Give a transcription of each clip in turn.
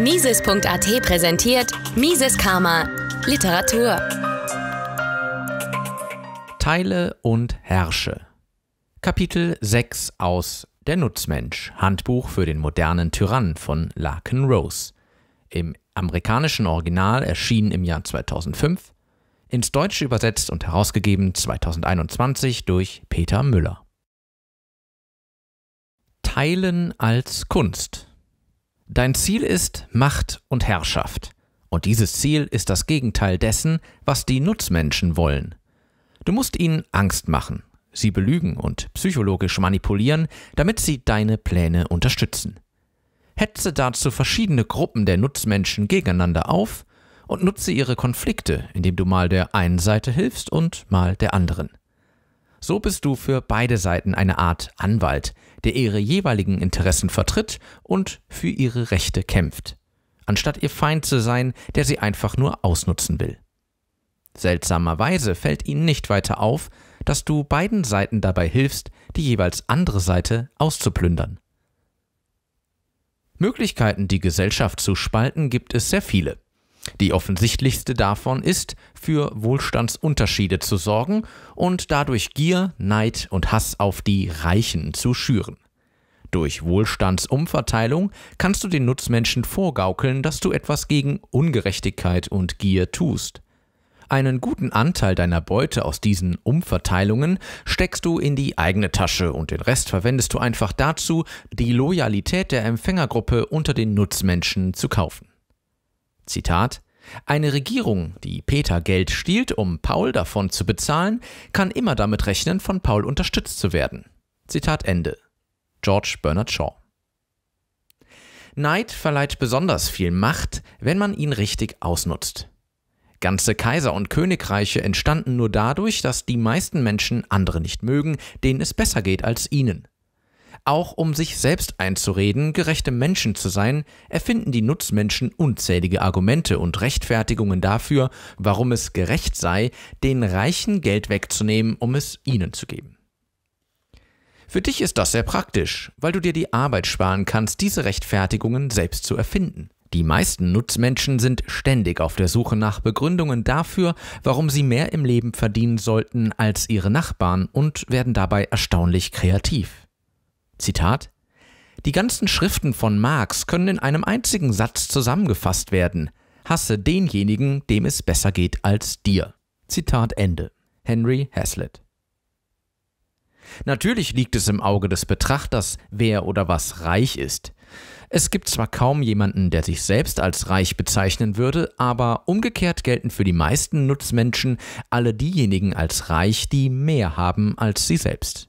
Mises.at präsentiert Mises Karma Literatur. Teile und herrsche. Kapitel 6 aus Der Nutzmensch, Handbuch für den modernen Tyrann von Larkin Rose. Im amerikanischen Original erschienen im Jahr 2005, ins Deutsche übersetzt und herausgegeben 2021 durch Peter Müller. Teilen als Kunst Dein Ziel ist Macht und Herrschaft. Und dieses Ziel ist das Gegenteil dessen, was die Nutzmenschen wollen. Du musst ihnen Angst machen, sie belügen und psychologisch manipulieren, damit sie deine Pläne unterstützen. Hetze dazu verschiedene Gruppen der Nutzmenschen gegeneinander auf und nutze ihre Konflikte, indem du mal der einen Seite hilfst und mal der anderen. So bist du für beide Seiten eine Art Anwalt, der ihre jeweiligen Interessen vertritt und für ihre Rechte kämpft, anstatt ihr Feind zu sein, der sie einfach nur ausnutzen will. Seltsamerweise fällt ihnen nicht weiter auf, dass du beiden Seiten dabei hilfst, die jeweils andere Seite auszuplündern. Möglichkeiten, die Gesellschaft zu spalten, gibt es sehr viele. Die offensichtlichste davon ist, für Wohlstandsunterschiede zu sorgen und dadurch Gier, Neid und Hass auf die Reichen zu schüren. Durch Wohlstandsumverteilung kannst du den Nutzmenschen vorgaukeln, dass du etwas gegen Ungerechtigkeit und Gier tust. Einen guten Anteil deiner Beute aus diesen Umverteilungen steckst du in die eigene Tasche und den Rest verwendest du einfach dazu, die Loyalität der Empfängergruppe unter den Nutzmenschen zu kaufen. Zitat eine Regierung, die Peter Geld stiehlt, um Paul davon zu bezahlen, kann immer damit rechnen, von Paul unterstützt zu werden. Zitat Ende. George Bernard Shaw. Neid verleiht besonders viel Macht, wenn man ihn richtig ausnutzt. Ganze Kaiser und Königreiche entstanden nur dadurch, dass die meisten Menschen andere nicht mögen, denen es besser geht als ihnen. Auch um sich selbst einzureden, gerechte Menschen zu sein, erfinden die Nutzmenschen unzählige Argumente und Rechtfertigungen dafür, warum es gerecht sei, den Reichen Geld wegzunehmen, um es ihnen zu geben. Für dich ist das sehr praktisch, weil du dir die Arbeit sparen kannst, diese Rechtfertigungen selbst zu erfinden. Die meisten Nutzmenschen sind ständig auf der Suche nach Begründungen dafür, warum sie mehr im Leben verdienen sollten als ihre Nachbarn und werden dabei erstaunlich kreativ. Zitat Die ganzen Schriften von Marx können in einem einzigen Satz zusammengefasst werden. Hasse denjenigen, dem es besser geht als dir. Zitat Ende. Henry Hazlitt. Natürlich liegt es im Auge des Betrachters, wer oder was reich ist. Es gibt zwar kaum jemanden, der sich selbst als reich bezeichnen würde, aber umgekehrt gelten für die meisten Nutzmenschen alle diejenigen als reich, die mehr haben als sie selbst.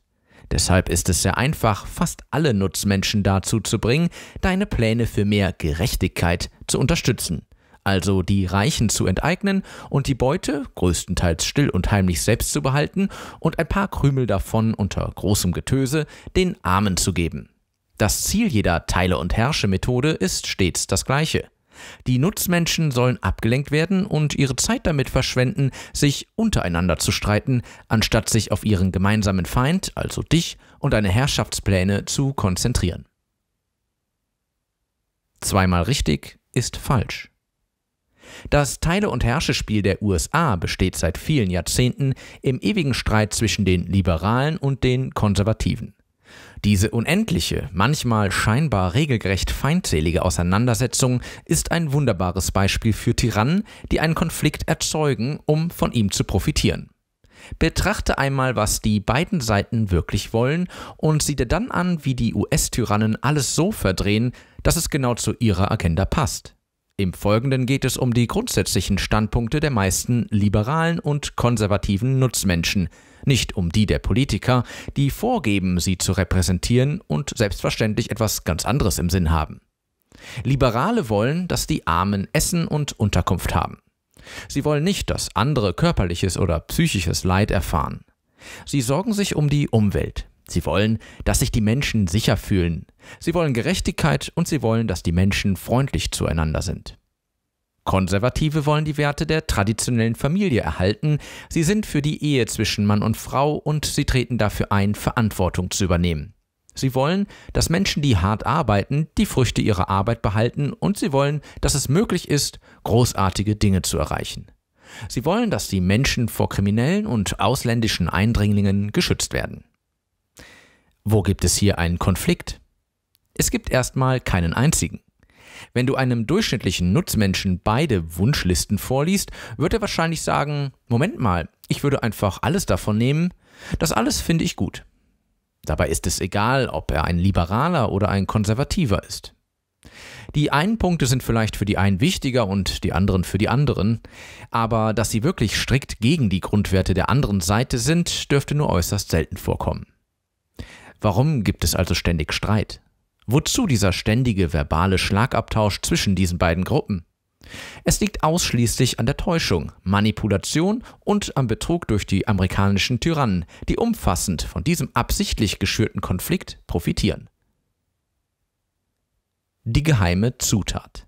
Deshalb ist es sehr einfach, fast alle Nutzmenschen dazu zu bringen, deine Pläne für mehr Gerechtigkeit zu unterstützen. Also die Reichen zu enteignen und die Beute größtenteils still und heimlich selbst zu behalten und ein paar Krümel davon unter großem Getöse den Armen zu geben. Das Ziel jeder Teile- und Herrsche-Methode ist stets das gleiche. Die Nutzmenschen sollen abgelenkt werden und ihre Zeit damit verschwenden, sich untereinander zu streiten, anstatt sich auf ihren gemeinsamen Feind, also dich, und deine Herrschaftspläne zu konzentrieren. Zweimal richtig ist falsch. Das Teile- und Herrschespiel der USA besteht seit vielen Jahrzehnten im ewigen Streit zwischen den Liberalen und den Konservativen. Diese unendliche, manchmal scheinbar regelgerecht feindselige Auseinandersetzung ist ein wunderbares Beispiel für Tyrannen, die einen Konflikt erzeugen, um von ihm zu profitieren. Betrachte einmal, was die beiden Seiten wirklich wollen und sieh dir dann an, wie die US-Tyrannen alles so verdrehen, dass es genau zu ihrer Agenda passt. Im Folgenden geht es um die grundsätzlichen Standpunkte der meisten liberalen und konservativen Nutzmenschen, nicht um die der Politiker, die vorgeben, sie zu repräsentieren und selbstverständlich etwas ganz anderes im Sinn haben. Liberale wollen, dass die Armen Essen und Unterkunft haben. Sie wollen nicht, dass andere körperliches oder psychisches Leid erfahren. Sie sorgen sich um die Umwelt. Sie wollen, dass sich die Menschen sicher fühlen. Sie wollen Gerechtigkeit und sie wollen, dass die Menschen freundlich zueinander sind. Konservative wollen die Werte der traditionellen Familie erhalten. Sie sind für die Ehe zwischen Mann und Frau und sie treten dafür ein, Verantwortung zu übernehmen. Sie wollen, dass Menschen, die hart arbeiten, die Früchte ihrer Arbeit behalten und sie wollen, dass es möglich ist, großartige Dinge zu erreichen. Sie wollen, dass die Menschen vor Kriminellen und ausländischen Eindringlingen geschützt werden. Wo gibt es hier einen Konflikt? Es gibt erstmal keinen einzigen. Wenn du einem durchschnittlichen Nutzmenschen beide Wunschlisten vorliest, wird er wahrscheinlich sagen, Moment mal, ich würde einfach alles davon nehmen, das alles finde ich gut. Dabei ist es egal, ob er ein Liberaler oder ein Konservativer ist. Die einen Punkte sind vielleicht für die einen wichtiger und die anderen für die anderen, aber dass sie wirklich strikt gegen die Grundwerte der anderen Seite sind, dürfte nur äußerst selten vorkommen. Warum gibt es also ständig Streit? Wozu dieser ständige verbale Schlagabtausch zwischen diesen beiden Gruppen? Es liegt ausschließlich an der Täuschung, Manipulation und am Betrug durch die amerikanischen Tyrannen, die umfassend von diesem absichtlich geschürten Konflikt profitieren. Die geheime Zutat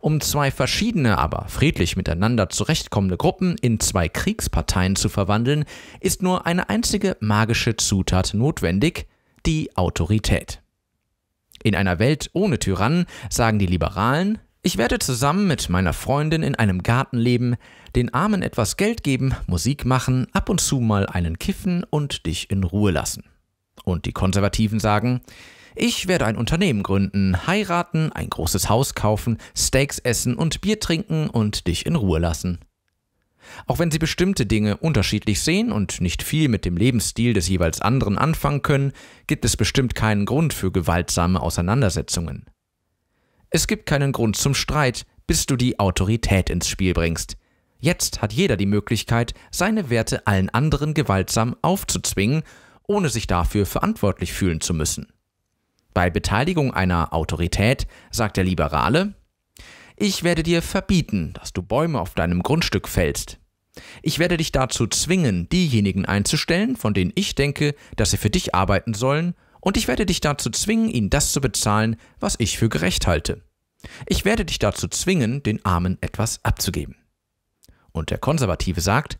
um zwei verschiedene, aber friedlich miteinander zurechtkommende Gruppen in zwei Kriegsparteien zu verwandeln, ist nur eine einzige magische Zutat notwendig, die Autorität. In einer Welt ohne Tyrannen sagen die Liberalen, ich werde zusammen mit meiner Freundin in einem Garten leben, den Armen etwas Geld geben, Musik machen, ab und zu mal einen kiffen und dich in Ruhe lassen. Und die Konservativen sagen, ich werde ein Unternehmen gründen, heiraten, ein großes Haus kaufen, Steaks essen und Bier trinken und dich in Ruhe lassen. Auch wenn sie bestimmte Dinge unterschiedlich sehen und nicht viel mit dem Lebensstil des jeweils anderen anfangen können, gibt es bestimmt keinen Grund für gewaltsame Auseinandersetzungen. Es gibt keinen Grund zum Streit, bis du die Autorität ins Spiel bringst. Jetzt hat jeder die Möglichkeit, seine Werte allen anderen gewaltsam aufzuzwingen, ohne sich dafür verantwortlich fühlen zu müssen. Bei Beteiligung einer Autorität sagt der Liberale, ich werde dir verbieten, dass du Bäume auf deinem Grundstück fällst. Ich werde dich dazu zwingen, diejenigen einzustellen, von denen ich denke, dass sie für dich arbeiten sollen, und ich werde dich dazu zwingen, ihnen das zu bezahlen, was ich für gerecht halte. Ich werde dich dazu zwingen, den Armen etwas abzugeben. Und der Konservative sagt,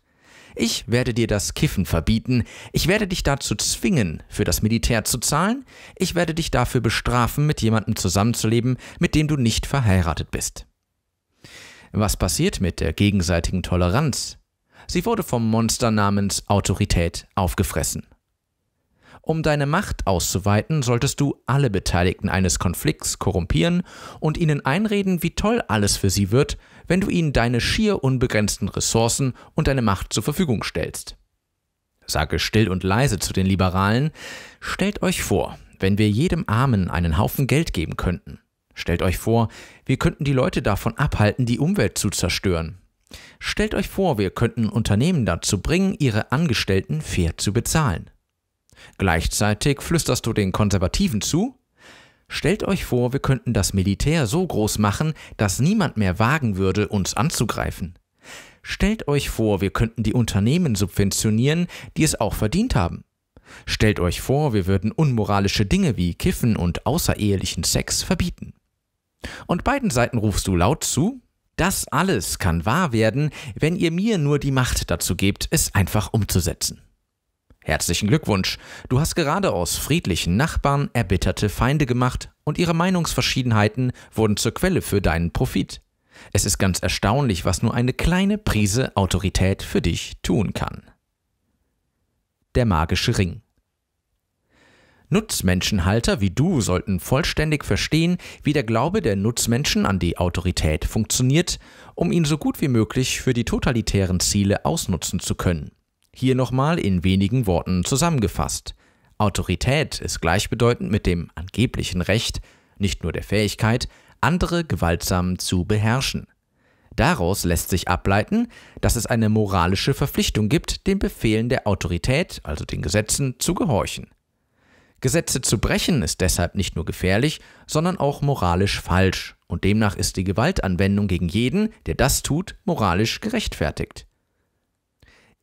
ich werde dir das Kiffen verbieten. Ich werde dich dazu zwingen, für das Militär zu zahlen. Ich werde dich dafür bestrafen, mit jemandem zusammenzuleben, mit dem du nicht verheiratet bist. Was passiert mit der gegenseitigen Toleranz? Sie wurde vom Monster namens Autorität aufgefressen. Um deine Macht auszuweiten, solltest du alle Beteiligten eines Konflikts korrumpieren und ihnen einreden, wie toll alles für sie wird, wenn du ihnen deine schier unbegrenzten Ressourcen und deine Macht zur Verfügung stellst. Sage still und leise zu den Liberalen, stellt euch vor, wenn wir jedem Armen einen Haufen Geld geben könnten. Stellt euch vor, wir könnten die Leute davon abhalten, die Umwelt zu zerstören. Stellt euch vor, wir könnten Unternehmen dazu bringen, ihre Angestellten fair zu bezahlen. Gleichzeitig flüsterst du den Konservativen zu, stellt euch vor, wir könnten das Militär so groß machen, dass niemand mehr wagen würde, uns anzugreifen. Stellt euch vor, wir könnten die Unternehmen subventionieren, die es auch verdient haben. Stellt euch vor, wir würden unmoralische Dinge wie Kiffen und außerehelichen Sex verbieten. Und beiden Seiten rufst du laut zu, das alles kann wahr werden, wenn ihr mir nur die Macht dazu gebt, es einfach umzusetzen. Herzlichen Glückwunsch, du hast gerade aus friedlichen Nachbarn erbitterte Feinde gemacht und ihre Meinungsverschiedenheiten wurden zur Quelle für deinen Profit. Es ist ganz erstaunlich, was nur eine kleine Prise Autorität für dich tun kann. Der magische Ring. Nutzmenschenhalter wie du sollten vollständig verstehen, wie der Glaube der Nutzmenschen an die Autorität funktioniert, um ihn so gut wie möglich für die totalitären Ziele ausnutzen zu können. Hier nochmal in wenigen Worten zusammengefasst. Autorität ist gleichbedeutend mit dem angeblichen Recht, nicht nur der Fähigkeit, andere gewaltsam zu beherrschen. Daraus lässt sich ableiten, dass es eine moralische Verpflichtung gibt, den Befehlen der Autorität, also den Gesetzen, zu gehorchen. Gesetze zu brechen ist deshalb nicht nur gefährlich, sondern auch moralisch falsch, und demnach ist die Gewaltanwendung gegen jeden, der das tut, moralisch gerechtfertigt.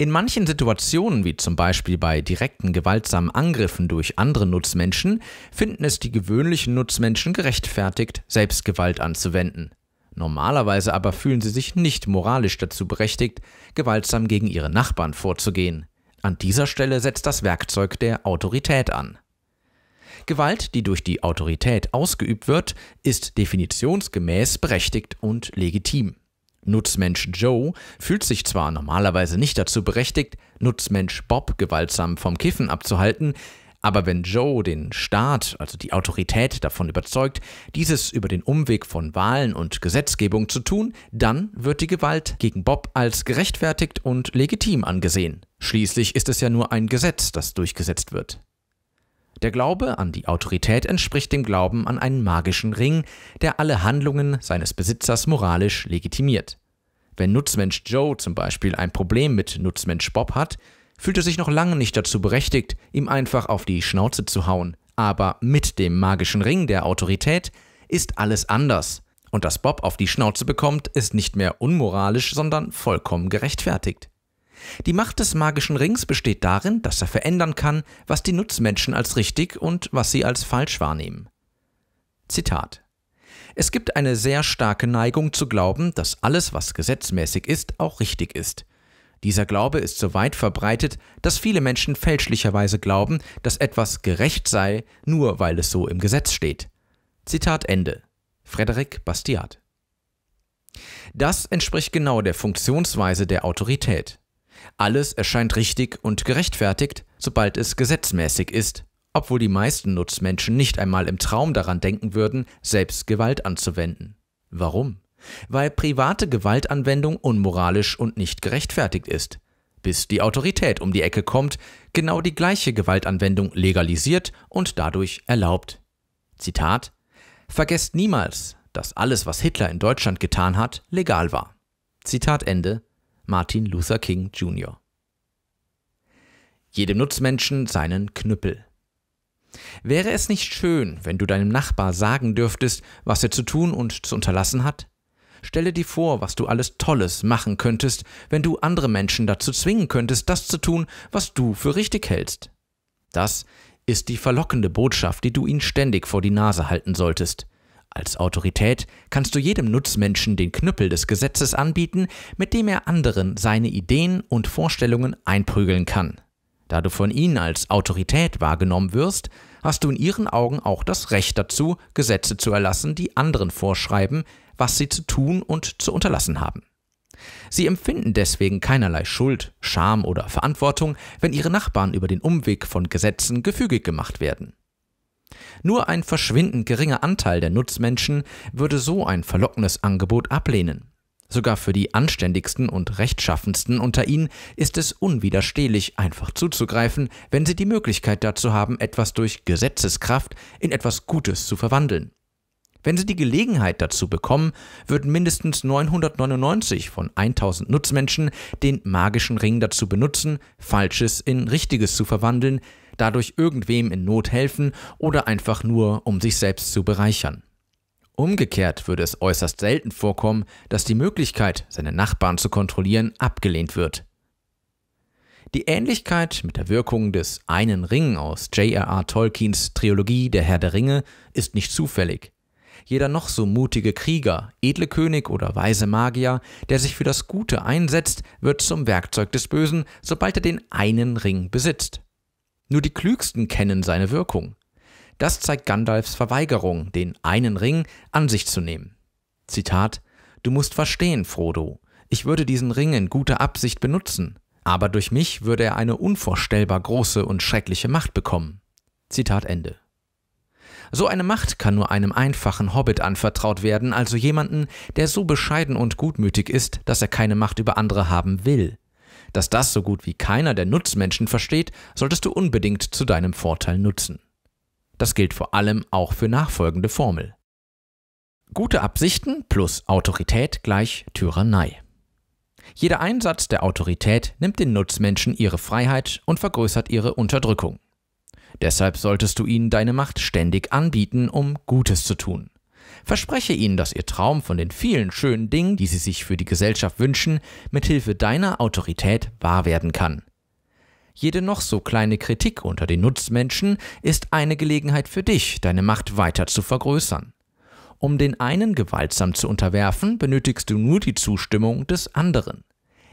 In manchen Situationen, wie zum Beispiel bei direkten gewaltsamen Angriffen durch andere Nutzmenschen, finden es die gewöhnlichen Nutzmenschen gerechtfertigt, Selbstgewalt anzuwenden. Normalerweise aber fühlen sie sich nicht moralisch dazu berechtigt, gewaltsam gegen ihre Nachbarn vorzugehen. An dieser Stelle setzt das Werkzeug der Autorität an. Gewalt, die durch die Autorität ausgeübt wird, ist definitionsgemäß berechtigt und legitim. Nutzmensch Joe fühlt sich zwar normalerweise nicht dazu berechtigt, Nutzmensch Bob gewaltsam vom Kiffen abzuhalten, aber wenn Joe den Staat, also die Autorität davon überzeugt, dieses über den Umweg von Wahlen und Gesetzgebung zu tun, dann wird die Gewalt gegen Bob als gerechtfertigt und legitim angesehen. Schließlich ist es ja nur ein Gesetz, das durchgesetzt wird. Der Glaube an die Autorität entspricht dem Glauben an einen magischen Ring, der alle Handlungen seines Besitzers moralisch legitimiert. Wenn Nutzmensch Joe zum Beispiel ein Problem mit Nutzmensch Bob hat, fühlt er sich noch lange nicht dazu berechtigt, ihm einfach auf die Schnauze zu hauen. Aber mit dem magischen Ring der Autorität ist alles anders. Und dass Bob auf die Schnauze bekommt, ist nicht mehr unmoralisch, sondern vollkommen gerechtfertigt. Die Macht des magischen Rings besteht darin, dass er verändern kann, was die Nutzmenschen als richtig und was sie als falsch wahrnehmen. Zitat Es gibt eine sehr starke Neigung zu glauben, dass alles, was gesetzmäßig ist, auch richtig ist. Dieser Glaube ist so weit verbreitet, dass viele Menschen fälschlicherweise glauben, dass etwas gerecht sei, nur weil es so im Gesetz steht. Zitat Ende. Frederic Bastiat. Das entspricht genau der Funktionsweise der Autorität. Alles erscheint richtig und gerechtfertigt, sobald es gesetzmäßig ist, obwohl die meisten Nutzmenschen nicht einmal im Traum daran denken würden, selbst Gewalt anzuwenden. Warum? Weil private Gewaltanwendung unmoralisch und nicht gerechtfertigt ist. Bis die Autorität um die Ecke kommt, genau die gleiche Gewaltanwendung legalisiert und dadurch erlaubt. Zitat Vergesst niemals, dass alles, was Hitler in Deutschland getan hat, legal war. Zitat Ende Martin Luther King Jr. Jedem Nutzmenschen seinen Knüppel. Wäre es nicht schön, wenn du deinem Nachbar sagen dürftest, was er zu tun und zu unterlassen hat? Stelle dir vor, was du alles Tolles machen könntest, wenn du andere Menschen dazu zwingen könntest, das zu tun, was du für richtig hältst. Das ist die verlockende Botschaft, die du ihnen ständig vor die Nase halten solltest. Als Autorität kannst du jedem Nutzmenschen den Knüppel des Gesetzes anbieten, mit dem er anderen seine Ideen und Vorstellungen einprügeln kann. Da du von ihnen als Autorität wahrgenommen wirst, hast du in ihren Augen auch das Recht dazu, Gesetze zu erlassen, die anderen vorschreiben, was sie zu tun und zu unterlassen haben. Sie empfinden deswegen keinerlei Schuld, Scham oder Verantwortung, wenn ihre Nachbarn über den Umweg von Gesetzen gefügig gemacht werden. Nur ein verschwindend geringer Anteil der Nutzmenschen würde so ein verlockendes Angebot ablehnen. Sogar für die anständigsten und rechtschaffensten unter ihnen ist es unwiderstehlich, einfach zuzugreifen, wenn sie die Möglichkeit dazu haben, etwas durch Gesetzeskraft in etwas Gutes zu verwandeln. Wenn sie die Gelegenheit dazu bekommen, würden mindestens 999 von 1000 Nutzmenschen den magischen Ring dazu benutzen, Falsches in Richtiges zu verwandeln, dadurch irgendwem in Not helfen oder einfach nur, um sich selbst zu bereichern. Umgekehrt würde es äußerst selten vorkommen, dass die Möglichkeit, seine Nachbarn zu kontrollieren, abgelehnt wird. Die Ähnlichkeit mit der Wirkung des einen Ring aus J.R.R. Tolkiens Trilogie Der Herr der Ringe ist nicht zufällig. Jeder noch so mutige Krieger, edle König oder weise Magier, der sich für das Gute einsetzt, wird zum Werkzeug des Bösen, sobald er den einen Ring besitzt. Nur die Klügsten kennen seine Wirkung. Das zeigt Gandalfs Verweigerung, den einen Ring an sich zu nehmen. Zitat Du musst verstehen, Frodo, ich würde diesen Ring in guter Absicht benutzen, aber durch mich würde er eine unvorstellbar große und schreckliche Macht bekommen. Zitat Ende. So eine Macht kann nur einem einfachen Hobbit anvertraut werden, also jemanden, der so bescheiden und gutmütig ist, dass er keine Macht über andere haben will dass das so gut wie keiner der Nutzmenschen versteht, solltest du unbedingt zu deinem Vorteil nutzen. Das gilt vor allem auch für nachfolgende Formel. Gute Absichten plus Autorität gleich Tyrannei. Jeder Einsatz der Autorität nimmt den Nutzmenschen ihre Freiheit und vergrößert ihre Unterdrückung. Deshalb solltest du ihnen deine Macht ständig anbieten, um Gutes zu tun. Verspreche ihnen, dass ihr Traum von den vielen schönen Dingen, die sie sich für die Gesellschaft wünschen, mit Hilfe deiner Autorität wahr werden kann. Jede noch so kleine Kritik unter den Nutzmenschen ist eine Gelegenheit für dich, deine Macht weiter zu vergrößern. Um den einen gewaltsam zu unterwerfen, benötigst du nur die Zustimmung des anderen.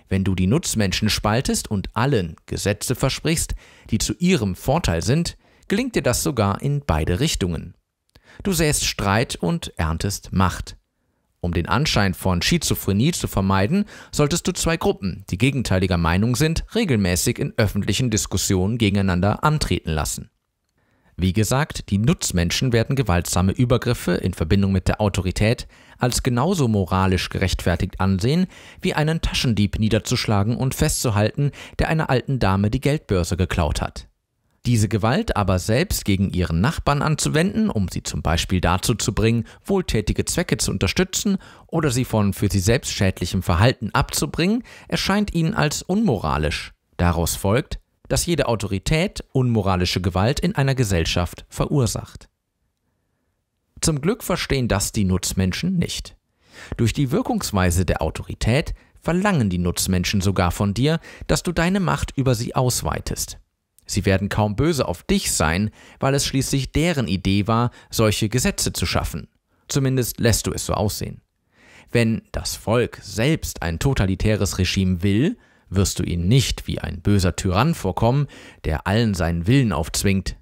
Wenn du die Nutzmenschen spaltest und allen Gesetze versprichst, die zu ihrem Vorteil sind, gelingt dir das sogar in beide Richtungen. Du säst Streit und erntest Macht. Um den Anschein von Schizophrenie zu vermeiden, solltest du zwei Gruppen, die gegenteiliger Meinung sind, regelmäßig in öffentlichen Diskussionen gegeneinander antreten lassen. Wie gesagt, die Nutzmenschen werden gewaltsame Übergriffe in Verbindung mit der Autorität als genauso moralisch gerechtfertigt ansehen, wie einen Taschendieb niederzuschlagen und festzuhalten, der einer alten Dame die Geldbörse geklaut hat diese Gewalt aber selbst gegen ihren Nachbarn anzuwenden, um sie zum Beispiel dazu zu bringen, wohltätige Zwecke zu unterstützen oder sie von für sie selbst schädlichem Verhalten abzubringen, erscheint ihnen als unmoralisch. Daraus folgt, dass jede Autorität unmoralische Gewalt in einer Gesellschaft verursacht. Zum Glück verstehen das die Nutzmenschen nicht. Durch die Wirkungsweise der Autorität verlangen die Nutzmenschen sogar von dir, dass du deine Macht über sie ausweitest. Sie werden kaum böse auf dich sein, weil es schließlich deren Idee war, solche Gesetze zu schaffen. Zumindest lässt du es so aussehen. Wenn das Volk selbst ein totalitäres Regime will, wirst du ihnen nicht wie ein böser Tyrann vorkommen, der allen seinen Willen aufzwingt.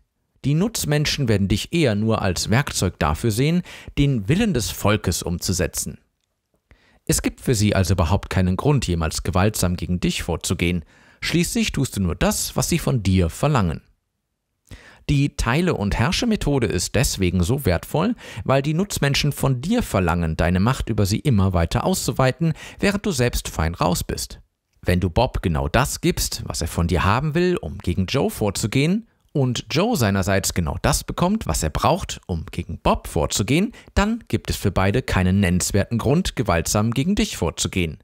Die Nutzmenschen werden dich eher nur als Werkzeug dafür sehen, den Willen des Volkes umzusetzen. Es gibt für sie also überhaupt keinen Grund, jemals gewaltsam gegen dich vorzugehen, Schließlich tust du nur das, was sie von dir verlangen. Die Teile- und Herrsche-Methode ist deswegen so wertvoll, weil die Nutzmenschen von dir verlangen, deine Macht über sie immer weiter auszuweiten, während du selbst fein raus bist. Wenn du Bob genau das gibst, was er von dir haben will, um gegen Joe vorzugehen, und Joe seinerseits genau das bekommt, was er braucht, um gegen Bob vorzugehen, dann gibt es für beide keinen nennenswerten Grund, gewaltsam gegen dich vorzugehen.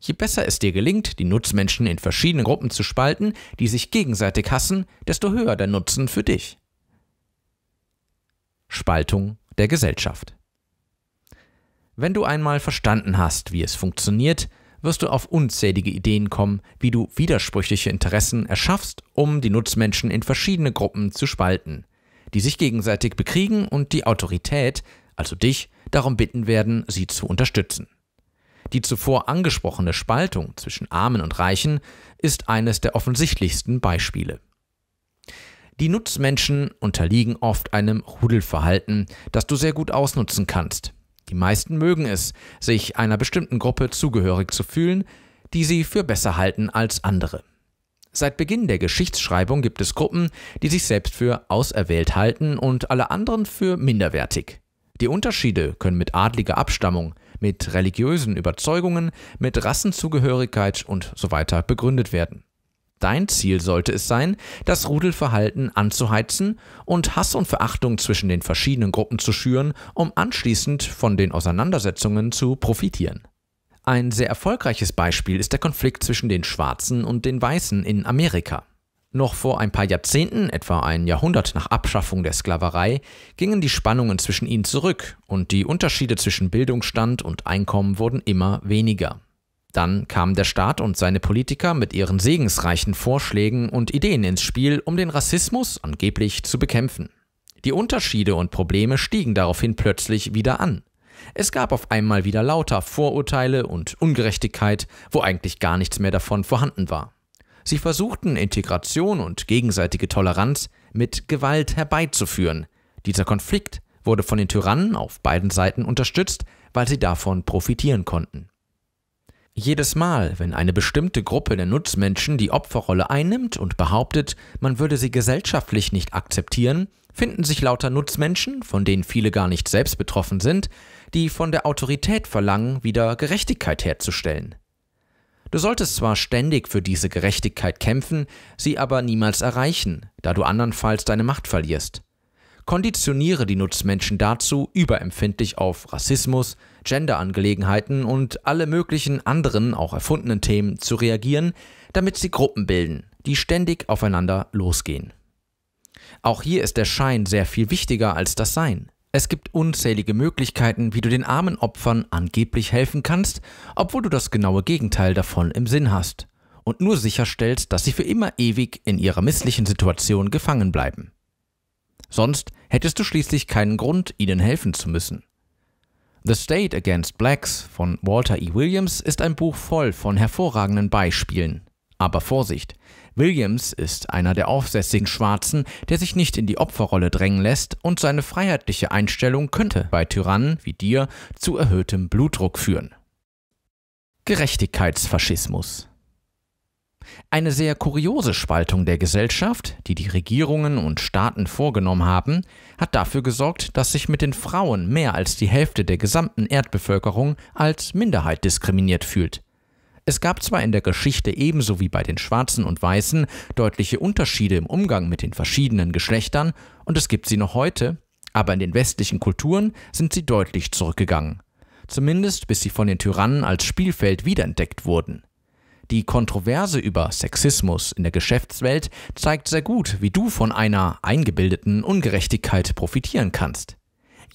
Je besser es dir gelingt, die Nutzmenschen in verschiedene Gruppen zu spalten, die sich gegenseitig hassen, desto höher der Nutzen für dich. Spaltung der Gesellschaft. Wenn du einmal verstanden hast, wie es funktioniert, wirst du auf unzählige Ideen kommen, wie du widersprüchliche Interessen erschaffst, um die Nutzmenschen in verschiedene Gruppen zu spalten, die sich gegenseitig bekriegen und die Autorität, also dich, darum bitten werden, sie zu unterstützen. Die zuvor angesprochene Spaltung zwischen Armen und Reichen ist eines der offensichtlichsten Beispiele. Die Nutzmenschen unterliegen oft einem Rudelverhalten, das du sehr gut ausnutzen kannst. Die meisten mögen es, sich einer bestimmten Gruppe zugehörig zu fühlen, die sie für besser halten als andere. Seit Beginn der Geschichtsschreibung gibt es Gruppen, die sich selbst für auserwählt halten und alle anderen für minderwertig. Die Unterschiede können mit adliger Abstammung, mit religiösen Überzeugungen, mit Rassenzugehörigkeit und so weiter begründet werden. Dein Ziel sollte es sein, das Rudelverhalten anzuheizen und Hass und Verachtung zwischen den verschiedenen Gruppen zu schüren, um anschließend von den Auseinandersetzungen zu profitieren. Ein sehr erfolgreiches Beispiel ist der Konflikt zwischen den Schwarzen und den Weißen in Amerika. Noch vor ein paar Jahrzehnten, etwa ein Jahrhundert nach Abschaffung der Sklaverei, gingen die Spannungen zwischen ihnen zurück und die Unterschiede zwischen Bildungsstand und Einkommen wurden immer weniger. Dann kamen der Staat und seine Politiker mit ihren segensreichen Vorschlägen und Ideen ins Spiel, um den Rassismus angeblich zu bekämpfen. Die Unterschiede und Probleme stiegen daraufhin plötzlich wieder an. Es gab auf einmal wieder lauter Vorurteile und Ungerechtigkeit, wo eigentlich gar nichts mehr davon vorhanden war. Sie versuchten Integration und gegenseitige Toleranz mit Gewalt herbeizuführen. Dieser Konflikt wurde von den Tyrannen auf beiden Seiten unterstützt, weil sie davon profitieren konnten. Jedes Mal, wenn eine bestimmte Gruppe der Nutzmenschen die Opferrolle einnimmt und behauptet, man würde sie gesellschaftlich nicht akzeptieren, finden sich lauter Nutzmenschen, von denen viele gar nicht selbst betroffen sind, die von der Autorität verlangen, wieder Gerechtigkeit herzustellen. Du solltest zwar ständig für diese Gerechtigkeit kämpfen, sie aber niemals erreichen, da du andernfalls deine Macht verlierst. Konditioniere die Nutzmenschen dazu, überempfindlich auf Rassismus, Genderangelegenheiten und alle möglichen anderen, auch erfundenen Themen zu reagieren, damit sie Gruppen bilden, die ständig aufeinander losgehen. Auch hier ist der Schein sehr viel wichtiger als das Sein. Es gibt unzählige Möglichkeiten, wie du den armen Opfern angeblich helfen kannst, obwohl du das genaue Gegenteil davon im Sinn hast und nur sicherstellst, dass sie für immer ewig in ihrer misslichen Situation gefangen bleiben. Sonst hättest du schließlich keinen Grund, ihnen helfen zu müssen. The State Against Blacks von Walter E. Williams ist ein Buch voll von hervorragenden Beispielen. Aber Vorsicht, Williams ist einer der aufsässigen Schwarzen, der sich nicht in die Opferrolle drängen lässt und seine freiheitliche Einstellung könnte bei Tyrannen wie dir zu erhöhtem Blutdruck führen. Gerechtigkeitsfaschismus eine sehr kuriose Spaltung der Gesellschaft, die die Regierungen und Staaten vorgenommen haben, hat dafür gesorgt, dass sich mit den Frauen mehr als die Hälfte der gesamten Erdbevölkerung als Minderheit diskriminiert fühlt. Es gab zwar in der Geschichte ebenso wie bei den Schwarzen und Weißen deutliche Unterschiede im Umgang mit den verschiedenen Geschlechtern, und es gibt sie noch heute, aber in den westlichen Kulturen sind sie deutlich zurückgegangen. Zumindest bis sie von den Tyrannen als Spielfeld wiederentdeckt wurden. Die Kontroverse über Sexismus in der Geschäftswelt zeigt sehr gut, wie du von einer eingebildeten Ungerechtigkeit profitieren kannst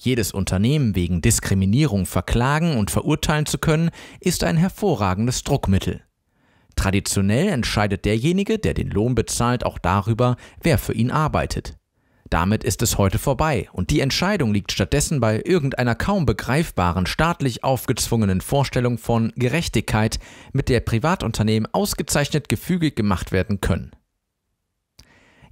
jedes Unternehmen wegen Diskriminierung verklagen und verurteilen zu können, ist ein hervorragendes Druckmittel. Traditionell entscheidet derjenige, der den Lohn bezahlt, auch darüber, wer für ihn arbeitet. Damit ist es heute vorbei und die Entscheidung liegt stattdessen bei irgendeiner kaum begreifbaren staatlich aufgezwungenen Vorstellung von Gerechtigkeit, mit der Privatunternehmen ausgezeichnet gefügig gemacht werden können.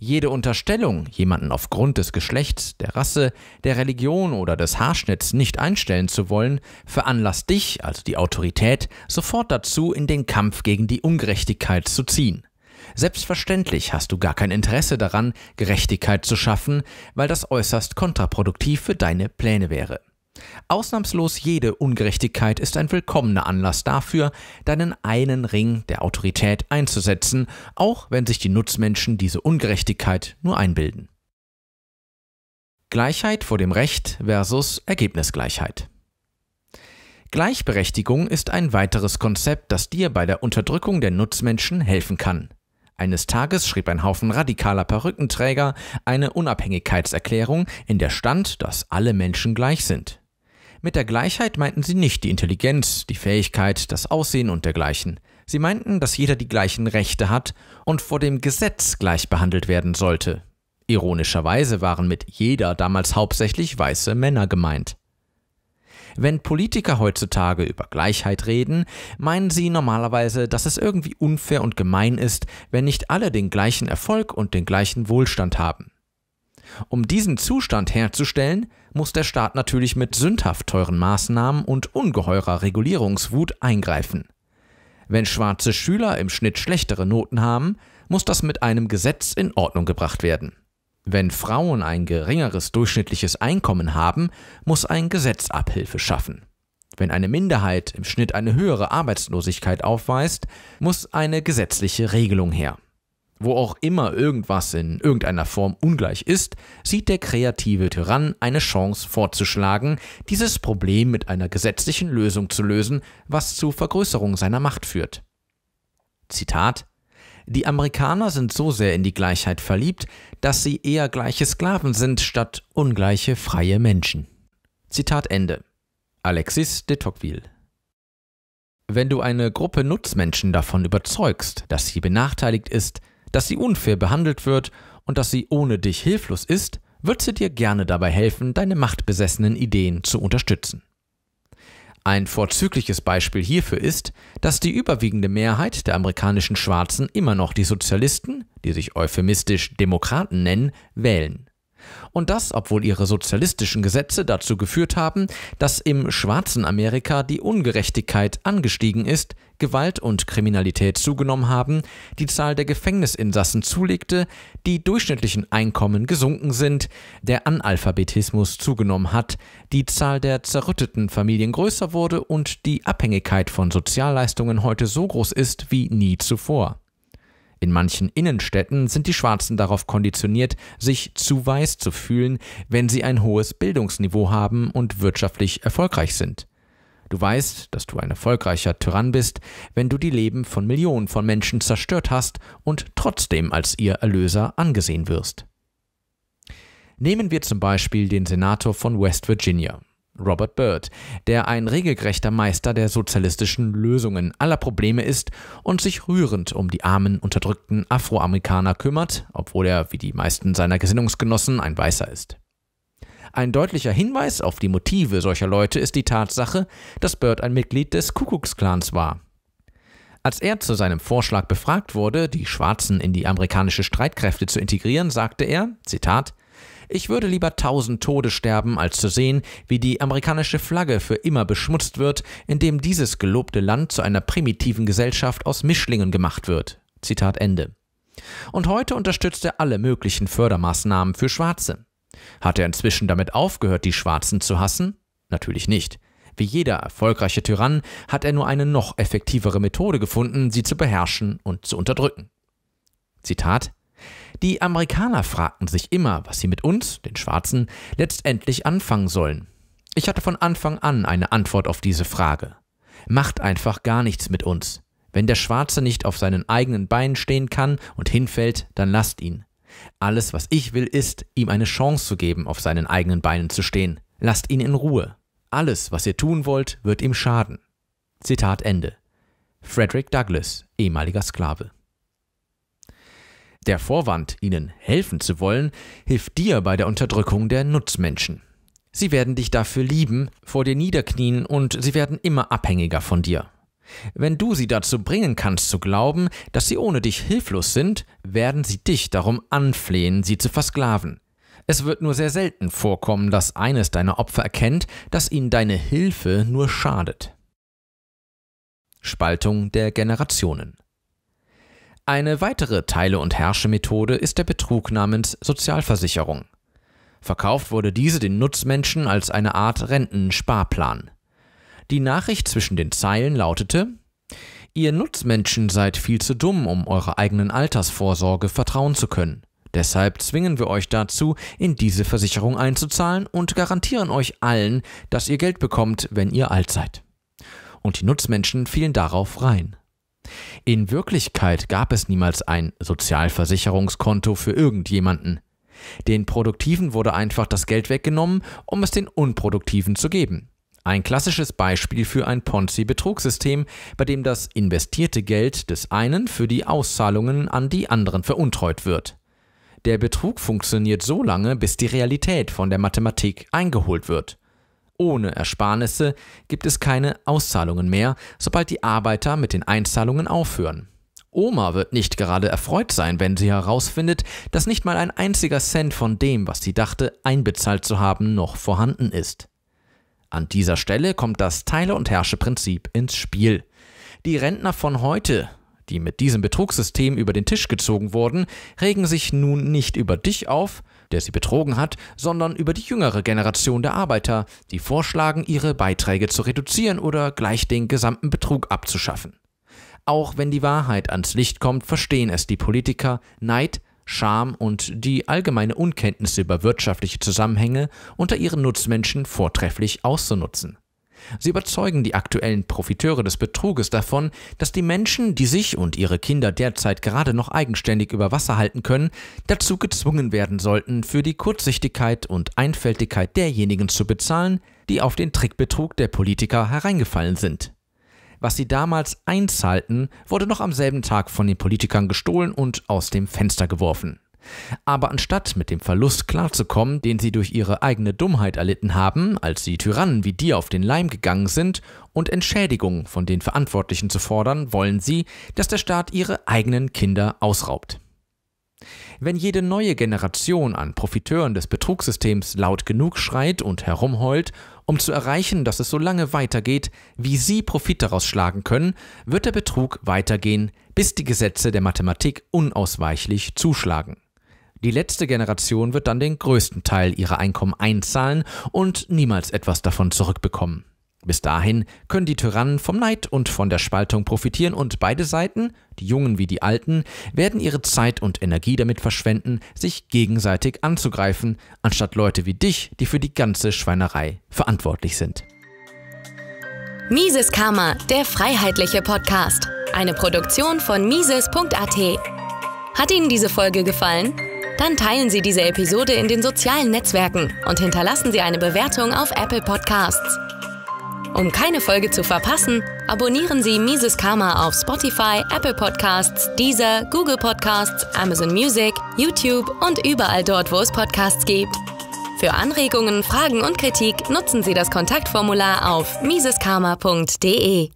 Jede Unterstellung, jemanden aufgrund des Geschlechts, der Rasse, der Religion oder des Haarschnitts nicht einstellen zu wollen, veranlasst dich, also die Autorität, sofort dazu, in den Kampf gegen die Ungerechtigkeit zu ziehen. Selbstverständlich hast du gar kein Interesse daran, Gerechtigkeit zu schaffen, weil das äußerst kontraproduktiv für deine Pläne wäre. Ausnahmslos jede Ungerechtigkeit ist ein willkommener Anlass dafür, deinen einen Ring der Autorität einzusetzen, auch wenn sich die Nutzmenschen diese Ungerechtigkeit nur einbilden. Gleichheit vor dem Recht versus Ergebnisgleichheit. Gleichberechtigung ist ein weiteres Konzept, das dir bei der Unterdrückung der Nutzmenschen helfen kann. Eines Tages schrieb ein Haufen radikaler Perückenträger eine Unabhängigkeitserklärung, in der stand, dass alle Menschen gleich sind. Mit der Gleichheit meinten sie nicht die Intelligenz, die Fähigkeit, das Aussehen und dergleichen. Sie meinten, dass jeder die gleichen Rechte hat und vor dem Gesetz gleich behandelt werden sollte. Ironischerweise waren mit jeder damals hauptsächlich weiße Männer gemeint. Wenn Politiker heutzutage über Gleichheit reden, meinen sie normalerweise, dass es irgendwie unfair und gemein ist, wenn nicht alle den gleichen Erfolg und den gleichen Wohlstand haben. Um diesen Zustand herzustellen, muss der Staat natürlich mit sündhaft teuren Maßnahmen und ungeheurer Regulierungswut eingreifen. Wenn schwarze Schüler im Schnitt schlechtere Noten haben, muss das mit einem Gesetz in Ordnung gebracht werden. Wenn Frauen ein geringeres durchschnittliches Einkommen haben, muss ein Gesetz Abhilfe schaffen. Wenn eine Minderheit im Schnitt eine höhere Arbeitslosigkeit aufweist, muss eine gesetzliche Regelung her. Wo auch immer irgendwas in irgendeiner Form ungleich ist, sieht der kreative Tyrann eine Chance vorzuschlagen, dieses Problem mit einer gesetzlichen Lösung zu lösen, was zu Vergrößerung seiner Macht führt. Zitat Die Amerikaner sind so sehr in die Gleichheit verliebt, dass sie eher gleiche Sklaven sind statt ungleiche freie Menschen. Zitat Ende. Alexis de Tocqueville wenn du eine Gruppe Nutzmenschen davon überzeugst, dass sie benachteiligt ist, dass sie unfair behandelt wird und dass sie ohne dich hilflos ist, wird sie dir gerne dabei helfen, deine machtbesessenen Ideen zu unterstützen. Ein vorzügliches Beispiel hierfür ist, dass die überwiegende Mehrheit der amerikanischen Schwarzen immer noch die Sozialisten, die sich euphemistisch Demokraten nennen, wählen. Und das, obwohl ihre sozialistischen Gesetze dazu geführt haben, dass im schwarzen Amerika die Ungerechtigkeit angestiegen ist, Gewalt und Kriminalität zugenommen haben, die Zahl der Gefängnisinsassen zulegte, die durchschnittlichen Einkommen gesunken sind, der Analphabetismus zugenommen hat, die Zahl der zerrütteten Familien größer wurde und die Abhängigkeit von Sozialleistungen heute so groß ist wie nie zuvor. In manchen Innenstädten sind die Schwarzen darauf konditioniert, sich zu weiß zu fühlen, wenn sie ein hohes Bildungsniveau haben und wirtschaftlich erfolgreich sind. Du weißt, dass du ein erfolgreicher Tyrann bist, wenn du die Leben von Millionen von Menschen zerstört hast und trotzdem als ihr Erlöser angesehen wirst. Nehmen wir zum Beispiel den Senator von West Virginia, Robert Byrd, der ein regelgerechter Meister der sozialistischen Lösungen aller Probleme ist und sich rührend um die armen, unterdrückten Afroamerikaner kümmert, obwohl er, wie die meisten seiner Gesinnungsgenossen, ein Weißer ist. Ein deutlicher Hinweis auf die Motive solcher Leute ist die Tatsache, dass Byrd ein Mitglied des Kuckucksklans war. Als er zu seinem Vorschlag befragt wurde, die Schwarzen in die amerikanische Streitkräfte zu integrieren, sagte er, Zitat, ich würde lieber tausend Tode sterben, als zu sehen, wie die amerikanische Flagge für immer beschmutzt wird, indem dieses gelobte Land zu einer primitiven Gesellschaft aus Mischlingen gemacht wird. Zitat Ende. Und heute unterstützt er alle möglichen Fördermaßnahmen für Schwarze. Hat er inzwischen damit aufgehört, die Schwarzen zu hassen? Natürlich nicht. Wie jeder erfolgreiche Tyrann hat er nur eine noch effektivere Methode gefunden, sie zu beherrschen und zu unterdrücken. Zitat die Amerikaner fragten sich immer, was sie mit uns, den Schwarzen, letztendlich anfangen sollen. Ich hatte von Anfang an eine Antwort auf diese Frage. Macht einfach gar nichts mit uns. Wenn der Schwarze nicht auf seinen eigenen Beinen stehen kann und hinfällt, dann lasst ihn. Alles, was ich will, ist, ihm eine Chance zu geben, auf seinen eigenen Beinen zu stehen. Lasst ihn in Ruhe. Alles, was ihr tun wollt, wird ihm schaden. Zitat Ende. Frederick Douglass, ehemaliger Sklave. Der Vorwand, ihnen helfen zu wollen, hilft dir bei der Unterdrückung der Nutzmenschen. Sie werden dich dafür lieben, vor dir niederknien und sie werden immer abhängiger von dir. Wenn du sie dazu bringen kannst zu glauben, dass sie ohne dich hilflos sind, werden sie dich darum anflehen, sie zu versklaven. Es wird nur sehr selten vorkommen, dass eines deiner Opfer erkennt, dass ihnen deine Hilfe nur schadet. Spaltung der Generationen eine weitere Teile- und Herrsche-Methode ist der Betrug namens Sozialversicherung. Verkauft wurde diese den Nutzmenschen als eine Art Rentensparplan. Die Nachricht zwischen den Zeilen lautete, Ihr Nutzmenschen seid viel zu dumm, um eurer eigenen Altersvorsorge vertrauen zu können. Deshalb zwingen wir euch dazu, in diese Versicherung einzuzahlen und garantieren euch allen, dass ihr Geld bekommt, wenn ihr alt seid. Und die Nutzmenschen fielen darauf rein. In Wirklichkeit gab es niemals ein Sozialversicherungskonto für irgendjemanden. Den Produktiven wurde einfach das Geld weggenommen, um es den Unproduktiven zu geben. Ein klassisches Beispiel für ein Ponzi-Betrugssystem, bei dem das investierte Geld des einen für die Auszahlungen an die anderen veruntreut wird. Der Betrug funktioniert so lange, bis die Realität von der Mathematik eingeholt wird. Ohne Ersparnisse gibt es keine Auszahlungen mehr, sobald die Arbeiter mit den Einzahlungen aufhören. Oma wird nicht gerade erfreut sein, wenn sie herausfindet, dass nicht mal ein einziger Cent von dem, was sie dachte, einbezahlt zu haben, noch vorhanden ist. An dieser Stelle kommt das Teile- und Herrsche-Prinzip ins Spiel. Die Rentner von heute, die mit diesem Betrugssystem über den Tisch gezogen wurden, regen sich nun nicht über dich auf, der sie betrogen hat, sondern über die jüngere Generation der Arbeiter, die vorschlagen, ihre Beiträge zu reduzieren oder gleich den gesamten Betrug abzuschaffen. Auch wenn die Wahrheit ans Licht kommt, verstehen es die Politiker, Neid, Scham und die allgemeine Unkenntnis über wirtschaftliche Zusammenhänge unter ihren Nutzmenschen vortrefflich auszunutzen. Sie überzeugen die aktuellen Profiteure des Betruges davon, dass die Menschen, die sich und ihre Kinder derzeit gerade noch eigenständig über Wasser halten können, dazu gezwungen werden sollten, für die Kurzsichtigkeit und Einfältigkeit derjenigen zu bezahlen, die auf den Trickbetrug der Politiker hereingefallen sind. Was sie damals einzahlten, wurde noch am selben Tag von den Politikern gestohlen und aus dem Fenster geworfen. Aber anstatt mit dem Verlust klarzukommen, den sie durch ihre eigene Dummheit erlitten haben, als sie Tyrannen wie dir auf den Leim gegangen sind, und Entschädigung von den Verantwortlichen zu fordern, wollen sie, dass der Staat ihre eigenen Kinder ausraubt. Wenn jede neue Generation an Profiteuren des Betrugssystems laut genug schreit und herumheult, um zu erreichen, dass es so lange weitergeht, wie sie Profit daraus schlagen können, wird der Betrug weitergehen, bis die Gesetze der Mathematik unausweichlich zuschlagen. Die letzte Generation wird dann den größten Teil ihrer Einkommen einzahlen und niemals etwas davon zurückbekommen. Bis dahin können die Tyrannen vom Neid und von der Spaltung profitieren und beide Seiten, die Jungen wie die Alten, werden ihre Zeit und Energie damit verschwenden, sich gegenseitig anzugreifen, anstatt Leute wie dich, die für die ganze Schweinerei verantwortlich sind. Mises Karma, der freiheitliche Podcast. Eine Produktion von Mises.at. Hat Ihnen diese Folge gefallen? Dann teilen Sie diese Episode in den sozialen Netzwerken und hinterlassen Sie eine Bewertung auf Apple Podcasts. Um keine Folge zu verpassen, abonnieren Sie Mises Karma auf Spotify, Apple Podcasts, Deezer, Google Podcasts, Amazon Music, YouTube und überall dort, wo es Podcasts gibt. Für Anregungen, Fragen und Kritik nutzen Sie das Kontaktformular auf miseskarma.de.